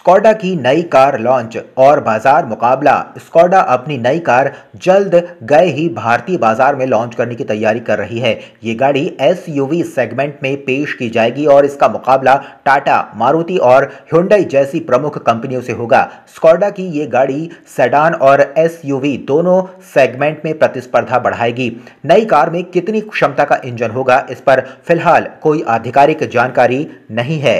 Skoda की नई car launch और बाजार मुकाबला स्कॉडा अपनी नई कार जल्द गए ही भारतीय बाजार में लॉन्च करने की तैयारी कर रही है ये गाड़ी एसयूवी सेगमेंट में पेश की जाएगी और इसका मुकाबला टाटा मारुति और हुंडई जैसी प्रमुख कंपनियों से होगा स्कॉडा की ये गाड़ी सेडान और एस दोनों सेगमेंट में प्रतिस्पर्धा बढ़ाएगी नई कार में कितनी क्षमता का इंजन होगा इस पर फिलहाल कोई आधिकारिक जानकारी नहीं है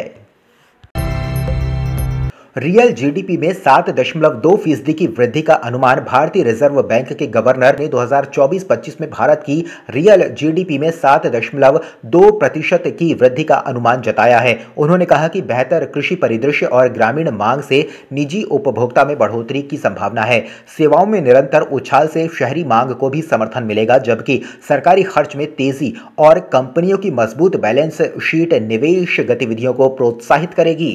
रियल जीडीपी में सात दशमलव दो फीसदी की वृद्धि का अनुमान भारतीय रिजर्व बैंक के गवर्नर ने 2024-25 में भारत की रियल जीडीपी में सात दशमलव दो प्रतिशत की वृद्धि का अनुमान जताया है उन्होंने कहा कि बेहतर कृषि परिदृश्य और ग्रामीण मांग से निजी उपभोक्ता में बढ़ोतरी की संभावना है सेवाओं में निरंतर उछाल से शहरी मांग को भी समर्थन मिलेगा जबकि सरकारी खर्च में तेजी और कंपनियों की मजबूत बैलेंस शीट निवेश गतिविधियों को प्रोत्साहित करेगी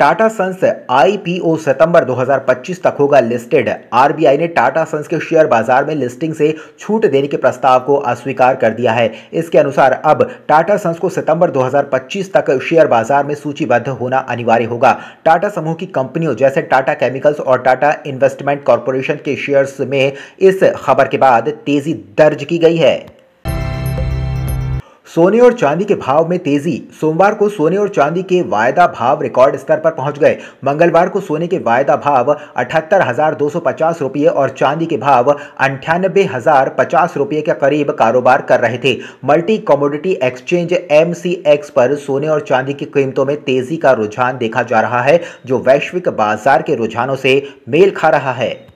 टाटा सन्स आईपीओ सितंबर 2025 तक होगा लिस्टेड आरबीआई ने टाटा सन्स के शेयर बाजार में लिस्टिंग से छूट देने के प्रस्ताव को अस्वीकार कर दिया है इसके अनुसार अब टाटा सन्स को सितंबर 2025 तक शेयर बाजार में सूचीबद्ध होना अनिवार्य होगा टाटा समूह की कंपनियों जैसे टाटा केमिकल्स और टाटा इन्वेस्टमेंट कॉरपोरेशन के शेयर्स में इस खबर के बाद तेजी दर्ज की गई है सोने और चांदी के भाव में तेजी सोमवार को सोने और चांदी के वायदा भाव रिकॉर्ड स्तर पर पहुंच गए मंगलवार को सोने के वायदा भाव अठहत्तर हजार दो सौ पचास रुपये और चांदी के भाव अंठानबे हजार पचास रुपये के करीब कारोबार कर रहे थे मल्टी कमोडिटी एक्सचेंज एम पर सोने और चांदी की कीमतों में तेजी का रुझान देखा जा रहा है जो वैश्विक बाजार के रुझानों से मेल खा रहा है